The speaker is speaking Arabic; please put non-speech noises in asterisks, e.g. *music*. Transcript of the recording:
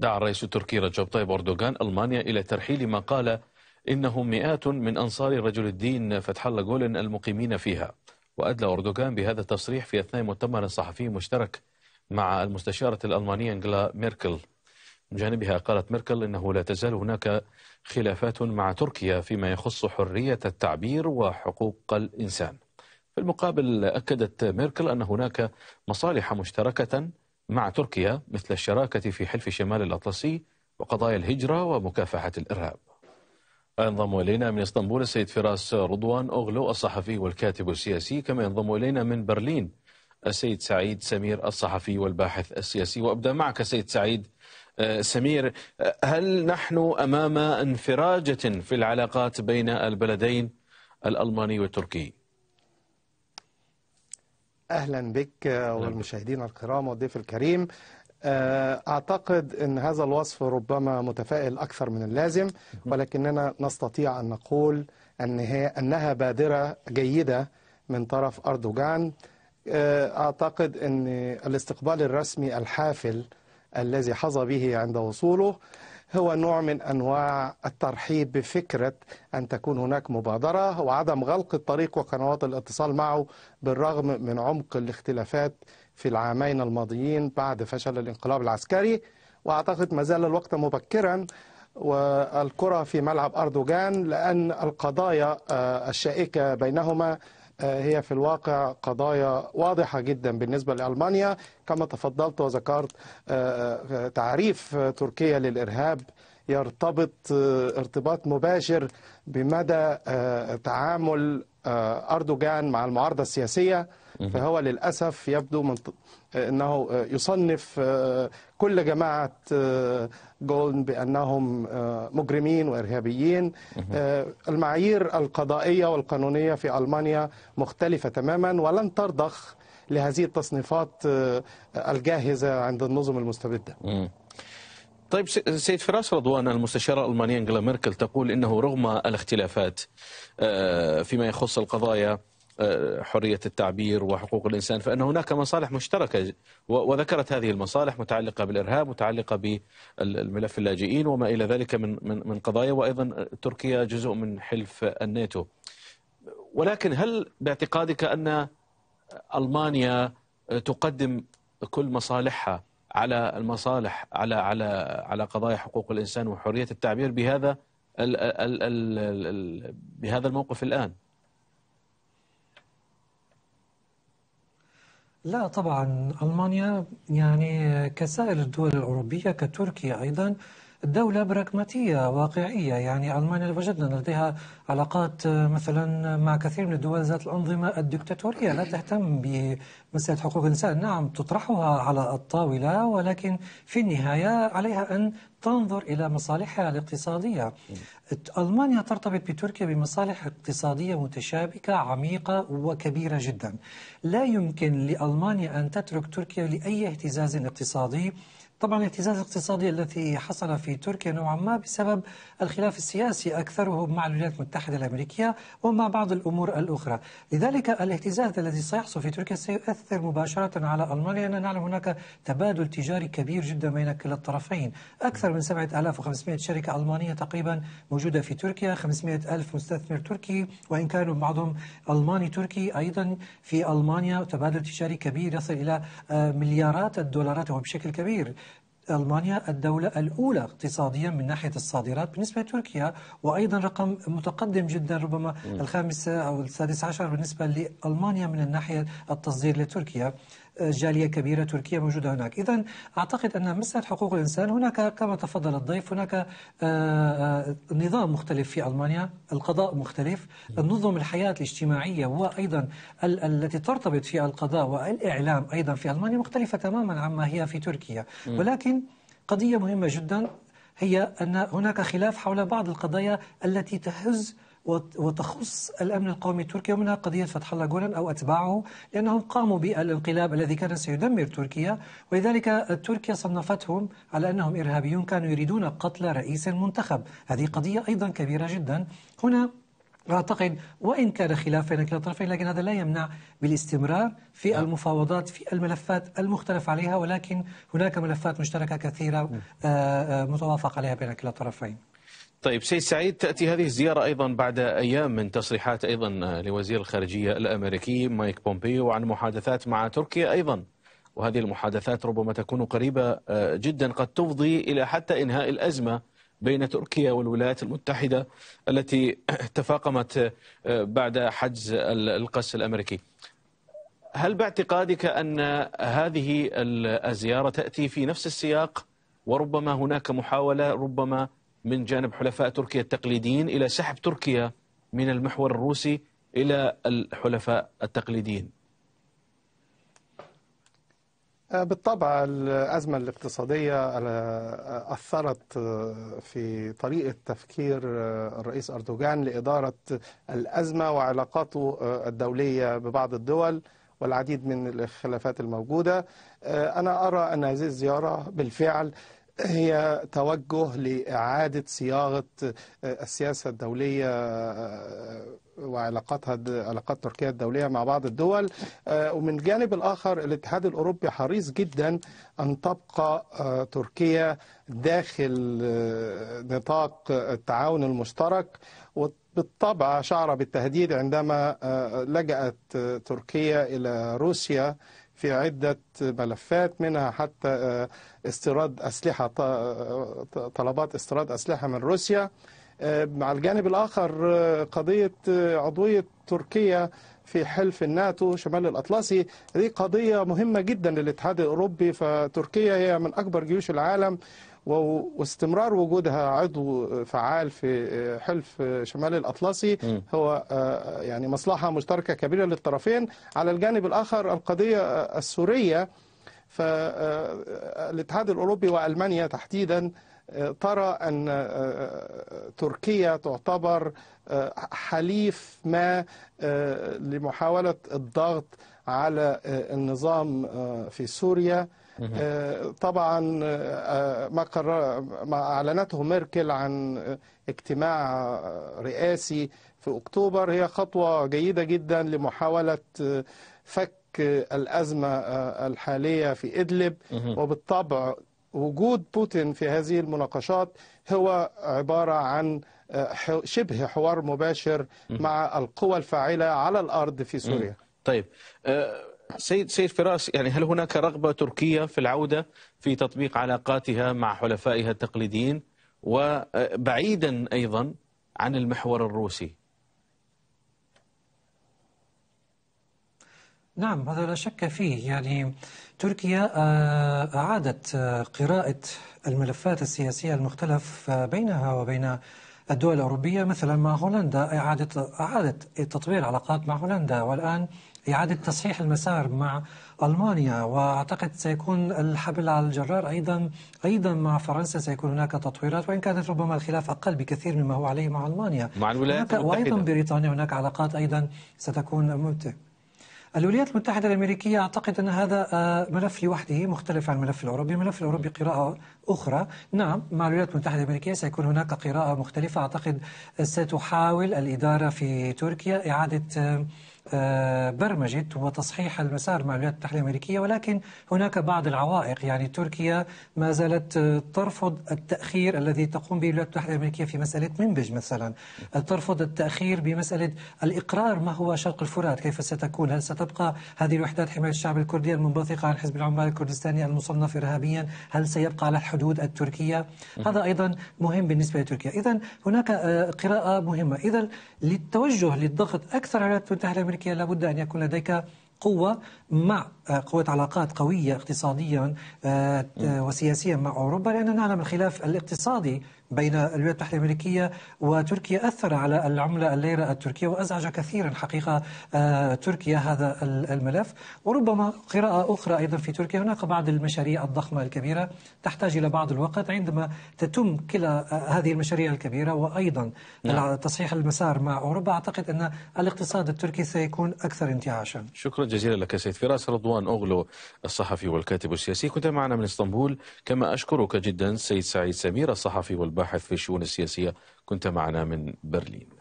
دعا الرئيس التركي رجب طيب أردوغان ألمانيا إلى ترحيل ما قال إنه مئات من أنصار رجل الدين فتح الله جولن المقيمين فيها وأدلى أردوغان بهذا التصريح في أثناء مؤتمر صحفي مشترك مع المستشارة الألمانية أنجلا ميركل من جانبها قالت ميركل إنه لا تزال هناك خلافات مع تركيا فيما يخص حرية التعبير وحقوق الإنسان في المقابل أكدت ميركل أن هناك مصالح مشتركة مع تركيا مثل الشراكة في حلف شمال الأطلسي وقضايا الهجرة ومكافحة الإرهاب ينضم إلينا من إسطنبول السيد فراس رضوان أغلو الصحفي والكاتب السياسي كما ينضم إلينا من برلين السيد سعيد سمير الصحفي والباحث السياسي وأبدأ معك سيد سعيد آه، سمير آه، هل نحن أمام انفراجة في العلاقات بين البلدين الألماني والتركي؟ أهلا بك والمشاهدين الكرام والضيف الكريم آه، أعتقد أن هذا الوصف ربما متفائل أكثر من اللازم ولكننا نستطيع أن نقول ان هي أنها بادرة جيدة من طرف أردوغان آه، أعتقد أن الاستقبال الرسمي الحافل الذي حظى به عند وصوله هو نوع من أنواع الترحيب بفكرة أن تكون هناك مبادرة وعدم غلق الطريق وقنوات الاتصال معه بالرغم من عمق الاختلافات في العامين الماضيين بعد فشل الانقلاب العسكري وأعتقد ما زال الوقت مبكرا والكرة في ملعب أردوغان لأن القضايا آه، الشائكة بينهما آه، هي في الواقع قضايا واضحة جدا بالنسبة لألمانيا كما تفضلت وذكرت آه، آه، تعريف تركيا للإرهاب يرتبط ارتباط مباشر بمدى تعامل أردوغان مع المعارضة السياسية فهو للأسف يبدو من أنه يصنف آه، كل جماعة آه، جولن بأنهم آه، مجرمين وإرهابيين المعايير القضائية والقانونية في ألمانيا مختلفة تماما ولن ترضخ لهذه التصنيفات الجاهزة عند النظم المستبدة طيب سيد فراس رضوان المستشارة الألمانية أنجلا ميركل تقول إنه رغم الاختلافات فيما يخص القضايا آه، حرية التعبير وحقوق الإنسان فإن هناك مصالح مشتركة وذكرت هذه المصالح متعلقة بالإرهاب متعلقة بالملف اللاجئين وما إلى ذلك من من قضايا وأيضا تركيا جزء من حلف الناتو ولكن هل باعتقادك أن ألمانيا تقدم كل مصالحها على المصالح على على على قضايا حقوق الإنسان وحرية التعبير بهذا الـ الـ الـ بهذا الموقف الآن؟ لا طبعا ألمانيا يعني كسائر الدول الأوروبية كتركيا أيضا دولة براغماتية واقعية يعني ألمانيا وجدنا لديها علاقات آه، مثلا مع كثير من الدول ذات الأنظمة الدكتاتورية لا تهتم بمسألة حقوق الإنسان نعم تطرحها على الطاولة ولكن في النهاية عليها أن تنظر إلى مصالحها الاقتصادية ألمانيا ترتبط بتركيا بمصالح اقتصادية متشابكة عميقة وكبيرة جدا لا يمكن لألمانيا أن تترك تركيا لأي اهتزاز اقتصادي طبعا الاهتزاز الاقتصادي الذي حصل في تركيا نوعا ما بسبب الخلاف السياسي أكثره مع الولايات المتحدة الأمريكية ومع بعض الأمور الأخرى لذلك الاهتزاز الذي سيحصل في تركيا سيؤثر مباشرة على ألمانيا لان نعلم هناك تبادل تجاري كبير جدا بين كلا الطرفين أكثر من 7500 شركة ألمانية تقريبا موجودة في تركيا 500 ألف مستثمر تركي وإن كانوا بعضهم ألماني تركي أيضا في ألمانيا تبادل تجاري كبير يصل إلى آه، مليارات الدولارات وبشكل كبير ألمانيا الدولة الأولى اقتصاديا من ناحية الصادرات بالنسبة لتركيا وأيضا رقم متقدم جدا ربما الخامسة أو السادس عشر بالنسبة لألمانيا من الناحية التصدير لتركيا جالية كبيرة تركية موجودة هناك إذا أعتقد أن مسألة حقوق الإنسان هناك كما تفضل الضيف هناك آه، آه، نظام مختلف في ألمانيا القضاء مختلف نظم الحياة الاجتماعية وأيضا التي ترتبط في القضاء والإعلام أيضا في ألمانيا مختلفة تماما عما هي في تركيا ولكن قضية مهمة جدا هي أن هناك خلاف حول بعض القضايا التي تهز وتخص الأمن القومي التركي ومنها قضية فتح الله جولان أو أتباعه لأنهم قاموا بالانقلاب الذي كان سيدمر تركيا ولذلك تركيا صنفتهم على أنهم إرهابيون كانوا يريدون قتل رئيس منتخب هذه قضية أيضا كبيرة جدا هنا أعتقد وإن كان خلاف بين كلا الطرفين لكن هذا لا يمنع بالاستمرار في نعم. المفاوضات في الملفات المختلف عليها ولكن هناك ملفات مشتركة كثيرة نعم. آه، آه، متوافق عليها بين كلا الطرفين طيب سيد سعيد تأتي هذه الزيارة أيضا بعد أيام من تصريحات أيضا آه، لوزير الخارجية الأمريكي مايك بومبيو عن محادثات مع تركيا أيضا وهذه المحادثات ربما تكون قريبة آه، جدا قد تفضي إلى حتى إنهاء الأزمة بين تركيا والولايات المتحدة التي *clears throat* تفاقمت آه، بعد حجز القس الأمريكي هل باعتقادك أن هذه الزيارة تأتي في نفس السياق وربما هناك محاولة ربما من جانب حلفاء تركيا التقليديين إلى سحب تركيا من المحور الروسي إلى الحلفاء التقليديين آه، بالطبع الأزمة الاقتصادية آه، آه، أثرت في طريقة تفكير الرئيس أردوغان لإدارة الأزمة وعلاقاته الدولية ببعض الدول والعديد من الخلافات الموجودة أنا أرى أن هذه الزيارة بالفعل هي توجه لإعادة صياغة آه، السياسة الدولية آه، آه، وعلاقاتها علاقات تركيا الدولية مع بعض الدول ومن الجانب الآخر الاتحاد الأوروبي حريص جدا أن تبقى تركيا داخل نطاق التعاون المشترك وبالطبع شعر بالتهديد عندما لجأت تركيا إلى روسيا في عدة ملفات منها حتى آه، استيراد أسلحة آه، طلبات استيراد أسلحة من روسيا آه، على الجانب الآخر قضية عضوية تركيا في حلف الناتو شمال الأطلسي هذه قضية مهمة جدا للاتحاد الأوروبي فتركيا هي من أكبر جيوش العالم واستمرار وجودها عضو فعال في حلف شمال الأطلسي هو آه، يعني مصلحة مشتركة كبيرة للطرفين على الجانب الآخر القضية آه، السورية فالاتحاد آه، الأوروبي وألمانيا تحديدا ترى أن آه، آه، تركيا تعتبر آه، حليف ما لمحاولة الضغط على النظام في سوريا طبعا ما قرر ما اعلنته ميركل عن اجتماع رئاسي في اكتوبر هي خطوه جيده جدا لمحاوله فك الازمه الحاليه في ادلب وبالطبع وجود بوتين في هذه المناقشات هو عبارة عن آه، شبه حوار مباشر مع القوى الفاعلة على الأرض في سوريا طيب آه، سيد سيد فراس يعني هل هناك رغبة تركية في العودة في تطبيق علاقاتها مع حلفائها التقليديين وبعيدا آه، أيضا عن المحور الروسي نعم هذا لا شك فيه يعني تركيا آه، أعادت آه، قراءة الملفات السياسية المختلف آه، بينها وبين الدول الأوروبية مثلا مع هولندا إعادة أعادت تطوير علاقات مع هولندا والآن إعادة تصحيح المسار مع ألمانيا وأعتقد سيكون الحبل على الجرار أيضا أيضا مع فرنسا سيكون هناك تطويرات وإن كانت ربما الخلاف أقل بكثير مما هو عليه مع ألمانيا مع الولايات المتحدة وأيضا بريطانيا هناك علاقات أيضا ستكون ممتعة الولايات المتحدة الأمريكية أعتقد أن هذا آه، ملف لوحده مختلف عن الملف الأوروبي الملف الأوروبي قراءة أخرى نعم مع الولايات المتحدة الأمريكية سيكون هناك قراءة مختلفة أعتقد ستحاول الإدارة في تركيا إعادة آه، آه، برمجة وتصحيح المسار مع الولايات المتحدة الأمريكية ولكن هناك بعض العوائق يعني تركيا ما زالت آه، ترفض التأخير الذي تقوم به الولايات المتحدة الأمريكية في مسألة منبج مثلا آه، ترفض التأخير بمسألة الإقرار ما هو شرق الفرات كيف ستكون هل ستبقى هذه الوحدات حماية الشعب الكردي المنبثقة عن حزب العمال الكردستاني المصنف إرهابيا هل سيبقى على الحدود التركية هذا أيضا مهم بالنسبة لتركيا إذا هناك قراءة مهمة إذا للتوجه للضغط أكثر على الولايات المتحدة الأمريكية الأمريكية لابد أن يكون لديك قوة مع آه، قوة علاقات قوية اقتصاديا آه، وسياسيا مع أوروبا لأننا نعلم الخلاف الاقتصادي بين الولايات المتحدة الأمريكية وتركيا أثر على العملة الليرة التركية وأزعج كثيرا حقيقة آه، تركيا هذا الملف وربما قراءة أخرى أيضا في تركيا هناك بعض المشاريع الضخمة الكبيرة تحتاج إلى بعض الوقت عندما تتم كلا هذه المشاريع الكبيرة وأيضا نعم. تصحيح المسار مع أوروبا أعتقد أن الاقتصاد التركي سيكون أكثر انتعاشا شكرا جزيلا لك سيد فراس رضوان مروان أغلو الصحفي والكاتب السياسي كنت معنا من اسطنبول كما أشكرك جدا سيد سعيد سمير الصحفي والباحث في الشؤون السياسية كنت معنا من برلين